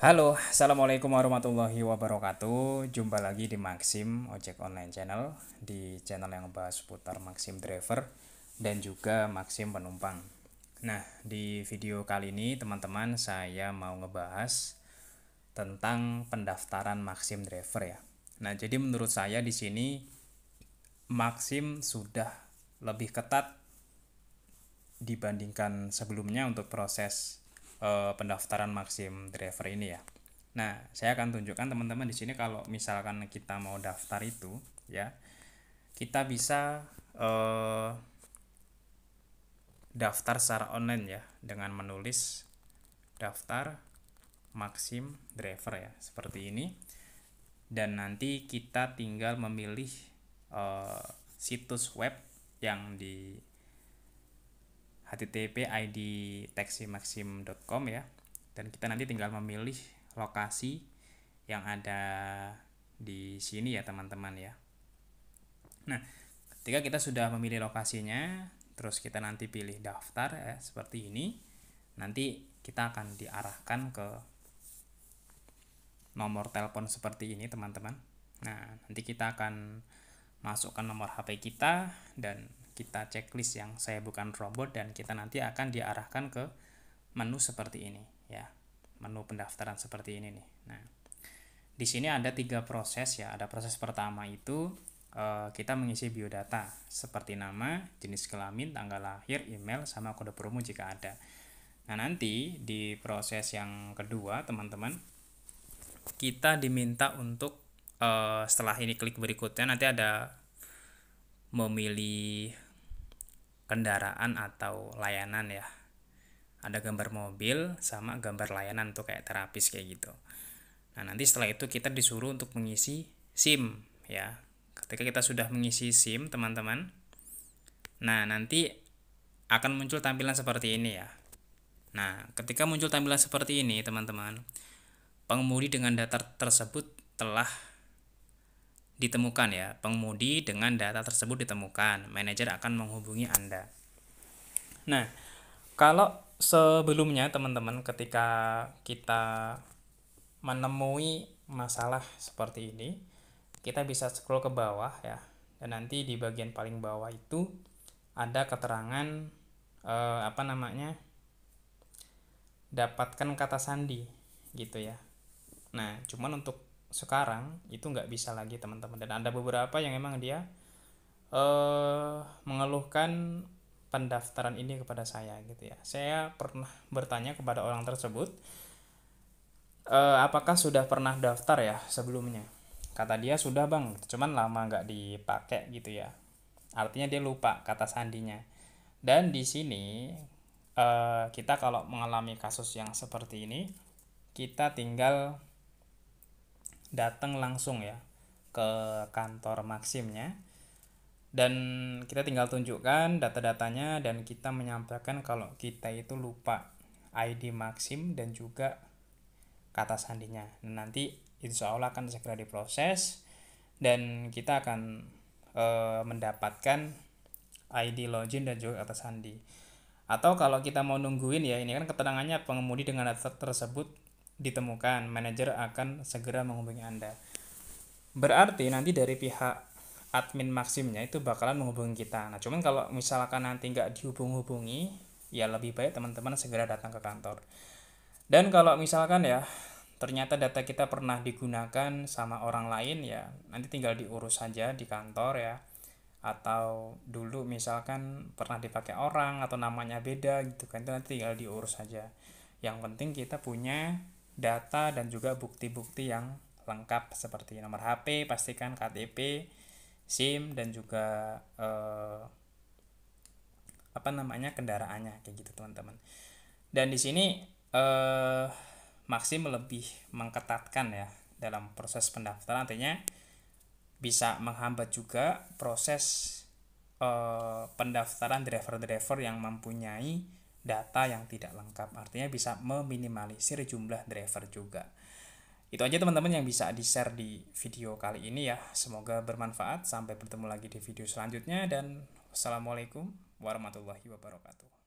Halo, Assalamualaikum warahmatullahi wabarakatuh Jumpa lagi di Maxim Ojek Online Channel Di channel yang membahas seputar Maxim Driver Dan juga Maxim Penumpang Nah, di video kali ini teman-teman saya mau ngebahas tentang pendaftaran Maxim Driver ya. Nah, jadi menurut saya di sini Maxim sudah lebih ketat dibandingkan sebelumnya untuk proses Eh, pendaftaran Maxim Driver ini ya. Nah, saya akan tunjukkan teman-teman di sini kalau misalkan kita mau daftar itu ya, kita bisa eh, daftar secara online ya dengan menulis daftar Maxim Driver ya seperti ini. Dan nanti kita tinggal memilih eh, situs web yang di http id taximaxim.com ya dan kita nanti tinggal memilih lokasi yang ada di sini ya teman-teman ya nah ketika kita sudah memilih lokasinya terus kita nanti pilih daftar ya seperti ini nanti kita akan diarahkan ke nomor telepon seperti ini teman-teman nah nanti kita akan masukkan nomor HP kita dan kita checklist yang saya bukan robot dan kita nanti akan diarahkan ke menu seperti ini ya menu pendaftaran seperti ini nih nah di sini ada tiga proses ya ada proses pertama itu eh, kita mengisi biodata seperti nama jenis kelamin tanggal lahir email sama kode promo jika ada nah nanti di proses yang kedua teman-teman kita diminta untuk eh, setelah ini klik berikutnya nanti ada memilih kendaraan atau layanan ya ada gambar mobil sama gambar layanan tuh kayak terapis kayak gitu nah nanti setelah itu kita disuruh untuk mengisi sim ya ketika kita sudah mengisi sim teman-teman nah nanti akan muncul tampilan seperti ini ya nah ketika muncul tampilan seperti ini teman-teman pengemudi dengan data tersebut telah ditemukan ya, pengemudi dengan data tersebut ditemukan, manajer akan menghubungi Anda. Nah, kalau sebelumnya teman-teman ketika kita menemui masalah seperti ini, kita bisa scroll ke bawah ya. Dan nanti di bagian paling bawah itu ada keterangan eh, apa namanya? dapatkan kata sandi gitu ya. Nah, cuman untuk sekarang itu nggak bisa lagi teman-teman dan ada beberapa yang emang dia uh, mengeluhkan pendaftaran ini kepada saya gitu ya saya pernah bertanya kepada orang tersebut uh, apakah sudah pernah daftar ya sebelumnya kata dia sudah bang cuman lama nggak dipakai gitu ya artinya dia lupa kata sandinya dan di sini uh, kita kalau mengalami kasus yang seperti ini kita tinggal datang langsung ya ke kantor Maximnya dan kita tinggal tunjukkan data-datanya dan kita menyampaikan kalau kita itu lupa ID Maxim dan juga kata sandinya dan nah, nanti insya Allah akan segera diproses dan kita akan e, mendapatkan ID login dan juga kata sandi atau kalau kita mau nungguin ya ini kan keterangannya pengemudi dengan data tersebut ditemukan, manajer akan segera menghubungi Anda. Berarti nanti dari pihak admin maksimnya itu bakalan menghubungi kita. Nah, cuman kalau misalkan nanti nggak dihubung-hubungi, ya lebih baik teman-teman segera datang ke kantor. Dan kalau misalkan ya ternyata data kita pernah digunakan sama orang lain ya nanti tinggal diurus saja di kantor ya atau dulu misalkan pernah dipakai orang atau namanya beda gitu kan itu nanti tinggal diurus saja yang penting kita punya data dan juga bukti-bukti yang lengkap seperti nomor HP, pastikan KTP, SIM dan juga eh, apa namanya kendaraannya kayak gitu teman-teman. Dan di sini eh, Maxim lebih mengketatkan ya dalam proses pendaftaran artinya bisa menghambat juga proses eh, pendaftaran driver-driver yang mempunyai data yang tidak lengkap. Artinya bisa meminimalisir jumlah driver juga. Itu aja teman-teman yang bisa di-share di video kali ini ya. Semoga bermanfaat. Sampai bertemu lagi di video selanjutnya dan wassalamualaikum warahmatullahi wabarakatuh.